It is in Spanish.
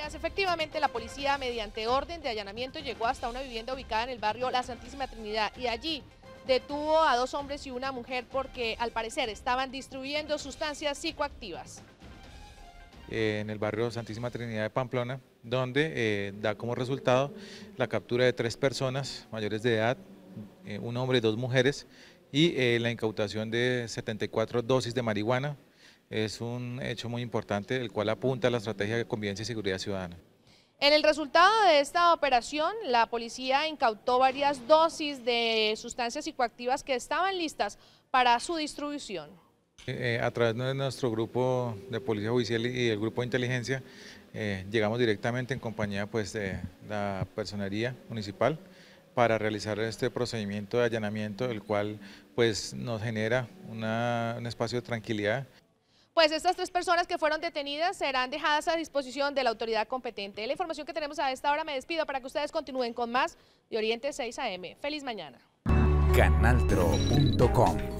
Efectivamente, la policía, mediante orden de allanamiento, llegó hasta una vivienda ubicada en el barrio La Santísima Trinidad y allí detuvo a dos hombres y una mujer porque al parecer estaban distribuyendo sustancias psicoactivas. en el barrio Santísima Trinidad de Pamplona, donde eh, da como resultado la captura de tres personas mayores de edad, eh, un hombre y dos mujeres, y eh, la incautación de 74 dosis de marihuana, es un hecho muy importante, el cual apunta a la estrategia de convivencia y seguridad ciudadana. En el resultado de esta operación, la policía incautó varias dosis de sustancias psicoactivas que estaban listas para su distribución. Eh, eh, a través de nuestro grupo de policía judicial y el grupo de inteligencia, eh, llegamos directamente en compañía pues, de la personería municipal para realizar este procedimiento de allanamiento, el cual pues, nos genera un espacio de tranquilidad. Pues estas tres personas que fueron detenidas serán dejadas a disposición de la autoridad competente. La información que tenemos a esta hora me despido para que ustedes continúen con más de Oriente 6 AM. Feliz mañana. Canaltro.com